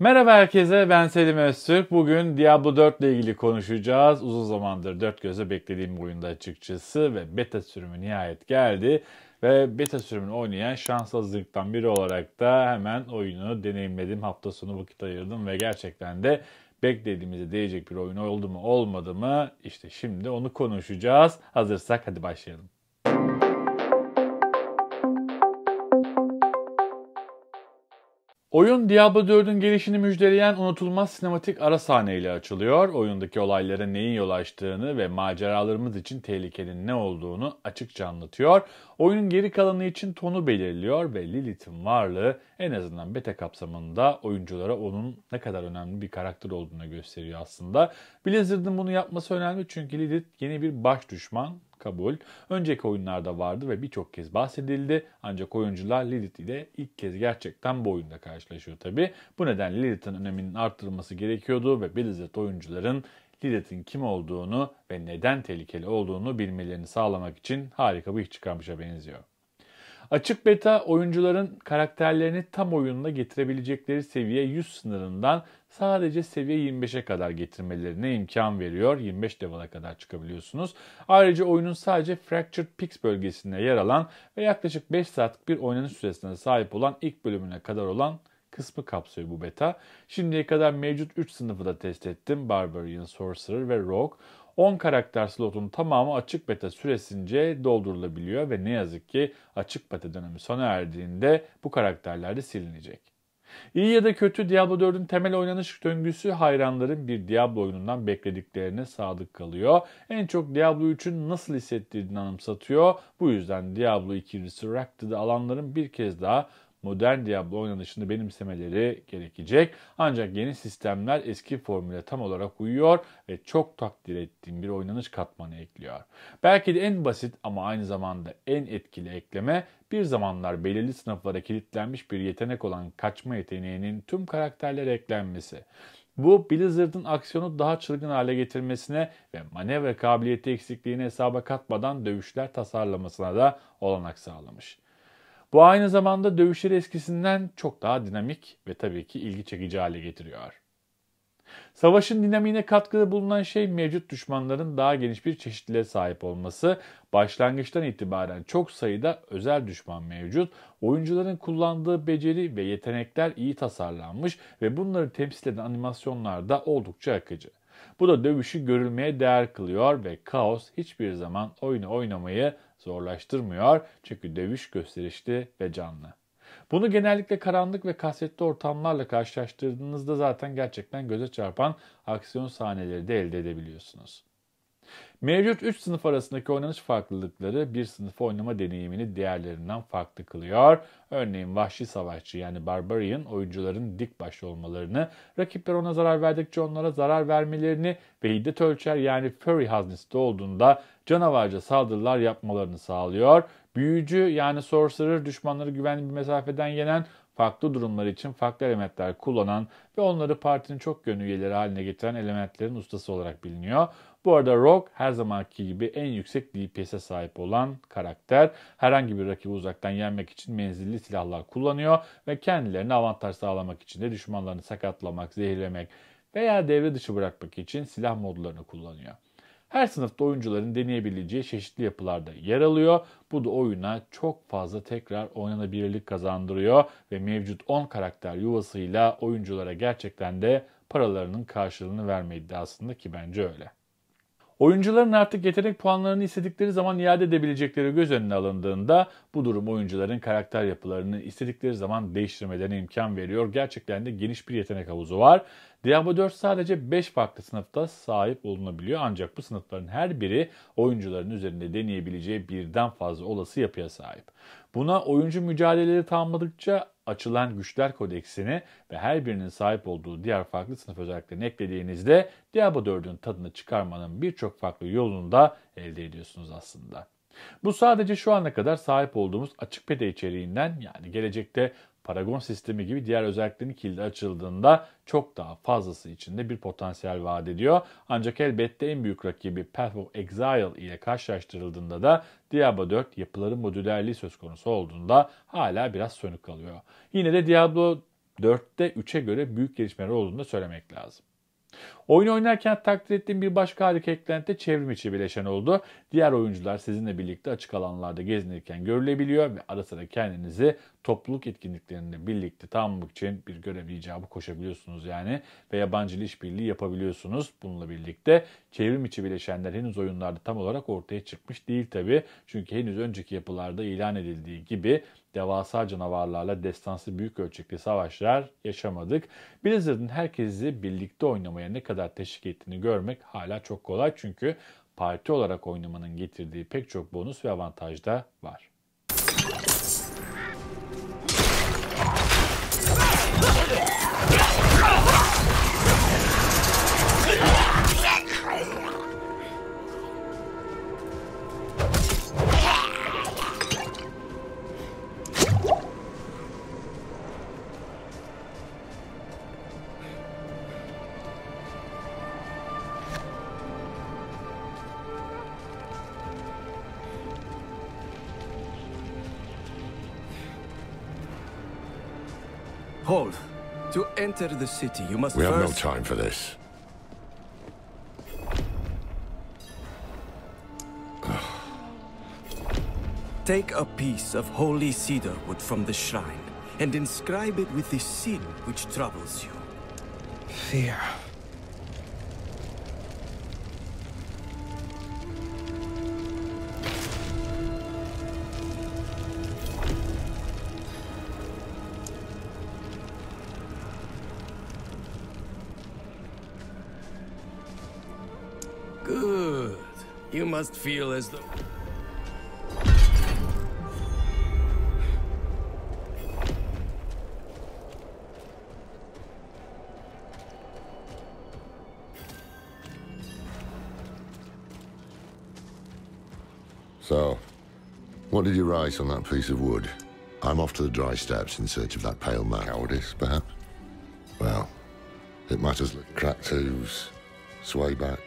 Merhaba herkese ben Selim Öztürk. Bugün Diablo 4 ile ilgili konuşacağız. Uzun zamandır dört göze beklediğim oyunda açıkçası ve beta sürümü nihayet geldi. Ve beta sürümünü oynayan şanssızlıktan biri olarak da hemen oyunu deneyimledim. Hafta sonu vakit ayırdım ve gerçekten de beklediğimize değecek bir oyun oldu mu olmadı mı İşte şimdi onu konuşacağız. Hazırsak hadi başlayalım. Oyun Diablo 4'ün gelişini müjdeleyen unutulmaz sinematik ara sahneyle açılıyor. Oyundaki olaylara neyin yol açtığını ve maceralarımız için tehlikenin ne olduğunu açıkça anlatıyor. Oyunun geri kalanı için tonu belirliyor ve Lilith'in varlığı en azından beta kapsamında oyunculara onun ne kadar önemli bir karakter olduğunu gösteriyor aslında. Blizzard'ın bunu yapması önemli çünkü Lilith yeni bir baş düşman kabul. Önceki oyunlarda vardı ve birçok kez bahsedildi. Ancak oyuncular Lilith ile ilk kez gerçekten bu oyunda karşılaşıyor tabi. Bu nedenle Lilith'in öneminin arttırılması gerekiyordu ve Blizzard oyuncuların Lilith'in kim olduğunu ve neden tehlikeli olduğunu bilmelerini sağlamak için harika bir iş çıkarmışa benziyor. Açık beta oyuncuların karakterlerini tam oyununa getirebilecekleri seviye 100 sınırından sadece seviye 25'e kadar getirmelerine imkan veriyor. 25 level'a kadar çıkabiliyorsunuz. Ayrıca oyunun sadece Fractured Peaks bölgesinde yer alan ve yaklaşık 5 saatlik bir oynanış süresine sahip olan ilk bölümüne kadar olan kısmı kapsıyor bu beta. Şimdiye kadar mevcut 3 sınıfı da test ettim. Barbarian, Sorcerer ve Rogue. 10 karakter slotun tamamı açık beta süresince doldurulabiliyor ve ne yazık ki açık beta dönemi sona erdiğinde bu karakterler de silinecek. İyi ya da kötü Diablo 4'ün temel oynanış döngüsü hayranların bir Diablo oyunundan beklediklerine sadık kalıyor. En çok Diablo 3'ün nasıl hissettiğini anımsatıyor. Bu yüzden Diablo 2 Resurrected'ı alanların bir kez daha modern Diablo oynanışını benimsemeleri gerekecek. Ancak yeni sistemler eski formüle tam olarak uyuyor ve çok takdir ettiğim bir oynanış katmanı ekliyor. Belki de en basit ama aynı zamanda en etkili ekleme bir zamanlar belirli sınıflara kilitlenmiş bir yetenek olan kaçma yeteneğinin tüm karakterlere eklenmesi. Bu Blizzard'ın aksiyonu daha çılgın hale getirmesine ve manevra kabiliyeti eksikliğini hesaba katmadan dövüşler tasarlamasına da olanak sağlamış. Bu aynı zamanda dövüşleri eskisinden çok daha dinamik ve tabii ki ilgi çekici hale getiriyor. Savaşın dinamiğine katkıda bulunan şey mevcut düşmanların daha geniş bir çeşitliliğe sahip olması. Başlangıçtan itibaren çok sayıda özel düşman mevcut. Oyuncuların kullandığı beceri ve yetenekler iyi tasarlanmış ve bunları temsil eden animasyonlar da oldukça akıcı. Bu da dövüşü görülmeye değer kılıyor ve kaos hiçbir zaman oyunu oynamayı zorlaştırmıyor çünkü dövüş gösterişli ve canlı. Bunu genellikle karanlık ve kasvetli ortamlarla karşılaştırdığınızda zaten gerçekten göze çarpan aksiyon sahneleri de elde edebiliyorsunuz. Mevcut 3 sınıf arasındaki oynanış farklılıkları bir sınıf oynama deneyimini diğerlerinden farklı kılıyor. Örneğin vahşi savaşçı yani barbarian oyuncuların dik baş olmalarını, rakipler ona zarar verdikçe onlara zarar vermelerini ve hiddet ölçer yani furry haznesi de olduğunda canavarca saldırılar yapmalarını sağlıyor. Büyücü yani sorcerer düşmanları güvenli bir mesafeden yenen farklı durumlar için farklı elementler kullanan ve onları partinin çok gönlü üyeleri haline getiren elementlerin ustası olarak biliniyor. Bu arada Rock her zamanki gibi en yüksek DPS'e sahip olan karakter. Herhangi bir rakibi uzaktan yenmek için menzilli silahlar kullanıyor ve kendilerine avantaj sağlamak için de düşmanlarını sakatlamak, zehirlemek veya devre dışı bırakmak için silah modlarını kullanıyor. Her sınıfta oyuncuların deneyebileceği çeşitli yapılarda yer alıyor. Bu da oyuna çok fazla tekrar oynanabilirlik kazandırıyor ve mevcut 10 karakter yuvasıyla oyunculara gerçekten de paralarının karşılığını verme iddiasında ki bence öyle. Oyuncuların artık yetenek puanlarını istedikleri zaman iade edebilecekleri göz önüne alındığında bu durum oyuncuların karakter yapılarını istedikleri zaman değiştirmelerine imkan veriyor. Gerçekten de geniş bir yetenek havuzu var. Diablo 4 sadece 5 farklı sınıfta sahip olunabiliyor ancak bu sınıfların her biri oyuncuların üzerinde deneyebileceği birden fazla olası yapıya sahip. Buna oyuncu mücadeleleri tamamladıkça açılan güçler kodeksini ve her birinin sahip olduğu diğer farklı sınıf özelliklerini eklediğinizde Diablo 4'ün tadını çıkarmanın birçok farklı yolunu da elde ediyorsunuz aslında. Bu sadece şu ana kadar sahip olduğumuz açık beta içeriğinden yani gelecekte Paragon sistemi gibi diğer özelliklerin kilidi açıldığında çok daha fazlası içinde bir potansiyel vaat ediyor. Ancak elbette en büyük rakibi Path of Exile ile karşılaştırıldığında da Diablo 4 yapıların modülerliği söz konusu olduğunda hala biraz sönük kalıyor. Yine de Diablo 4'te 3'e göre büyük gelişmeler olduğunu da söylemek lazım. Oyun oynarken takdir ettiğim bir başka harika eklenti çevrim içi bileşen oldu. Diğer oyuncular sizinle birlikte açık alanlarda gezinirken görülebiliyor ve ara sıra kendinizi topluluk etkinliklerinde birlikte tamamlık için bir görev icabı koşabiliyorsunuz yani ve yabancı iş birliği yapabiliyorsunuz. Bununla birlikte çevrim içi bileşenler henüz oyunlarda tam olarak ortaya çıkmış değil tabi. Çünkü henüz önceki yapılarda ilan edildiği gibi devasa canavarlarla destansı büyük ölçekli savaşlar yaşamadık. Blizzard'ın herkesi birlikte oynamaya ne kadar teşvik ettiğini görmek hala çok kolay çünkü parti olarak oynamanın getirdiği pek çok bonus ve avantaj da var. Hall, to enter the city, you must We have no time for this. Take a piece of holy cedar wood from the shrine, and inscribe it with the sin which troubles you. Fear. You must feel as though... So, what did you write on that piece of wood? I'm off to the dry steps in search of that pale man. Cowardice, perhaps? Well, it matters. Cracked hooves, sway back,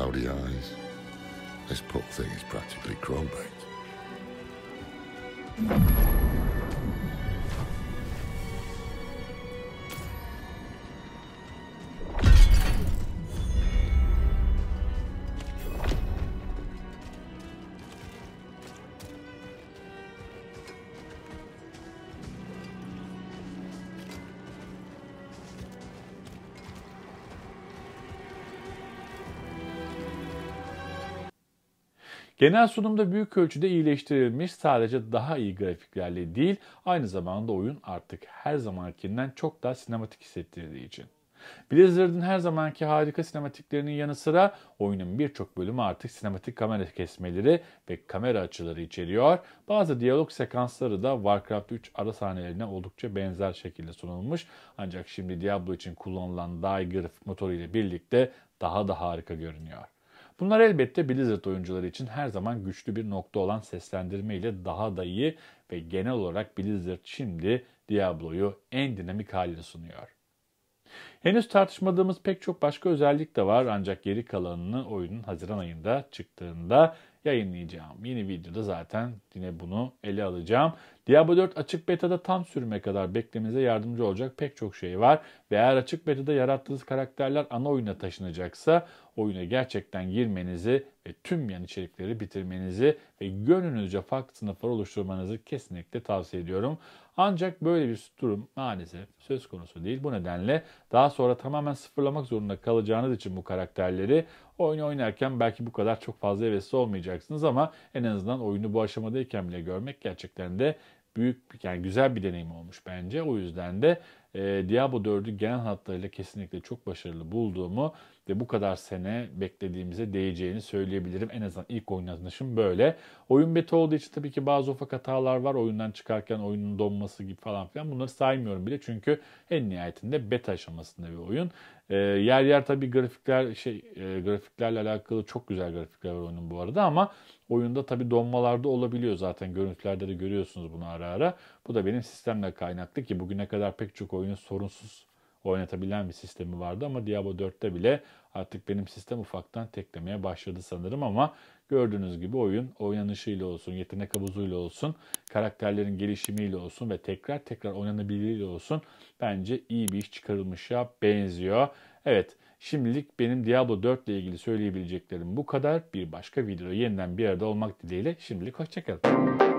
cloudy eyes. This pup thing is practically baked. Genel sunumda büyük ölçüde iyileştirilmiş sadece daha iyi grafiklerle değil aynı zamanda oyun artık her zamankinden çok daha sinematik hissettirdiği için. Blizzard'ın her zamanki harika sinematiklerinin yanı sıra oyunun birçok bölümü artık sinematik kamera kesmeleri ve kamera açıları içeriyor. Bazı diyalog sekansları da Warcraft 3 ara sahnelerine oldukça benzer şekilde sunulmuş. Ancak şimdi Diablo için kullanılan Diger motoru ile birlikte daha da harika görünüyor. Bunlar elbette Blizzard oyuncuları için her zaman güçlü bir nokta olan seslendirme ile daha da iyi ve genel olarak Blizzard şimdi Diablo'yu en dinamik haline sunuyor. Henüz tartışmadığımız pek çok başka özellik de var ancak geri kalanını oyunun Haziran ayında çıktığında yayınlayacağım. Yeni videoda zaten yine bunu ele alacağım. Diablo 4 açık beta'da tam sürüme kadar beklemenize yardımcı olacak pek çok şey var. Ve eğer açık beta'da yarattığınız karakterler ana oyuna taşınacaksa oyuna gerçekten girmenizi ve tüm yan içerikleri bitirmenizi ve gönlünüzce farklı sınıflar oluşturmanızı kesinlikle tavsiye ediyorum. Ancak böyle bir durum maalesef söz konusu değil. Bu nedenle daha sonra tamamen sıfırlamak zorunda kalacağınız için bu karakterleri oyunu oynarken belki bu kadar çok fazla hevesli olmayacaksınız ama en azından oyunu bu aşamadayken bile görmek gerçekten de büyük yani güzel bir deneyim olmuş bence. O yüzden de e, Diablo 4'ü genel hatlarıyla kesinlikle çok başarılı bulduğumu ve bu kadar sene beklediğimize değeceğini söyleyebilirim. En azından ilk oynanışım böyle. Oyun beta olduğu için tabii ki bazı ufak hatalar var. Oyundan çıkarken oyunun donması gibi falan filan bunları saymıyorum bile. Çünkü en nihayetinde beta aşamasında bir oyun. E, yer yer tabi grafikler şey e, grafiklerle alakalı çok güzel grafikler var oyunun bu arada ama oyunda tabii donmalarda olabiliyor zaten görüntülerde de görüyorsunuz bunu ara ara. Bu da benim sistemle kaynaklı ki bugüne kadar pek çok oyunu sorunsuz oynatabilen bir sistemi vardı ama Diablo 4'te bile artık benim sistem ufaktan teklemeye başladı sanırım ama Gördüğünüz gibi oyun oynanışıyla olsun, yetenek havuzuyla olsun, karakterlerin gelişimiyle olsun ve tekrar tekrar oynanabilirliğiyle olsun bence iyi bir iş çıkarılmışa benziyor. Evet şimdilik benim Diablo 4 ile ilgili söyleyebileceklerim bu kadar. Bir başka videoda yeniden bir arada olmak dileğiyle şimdilik hoşçakalın.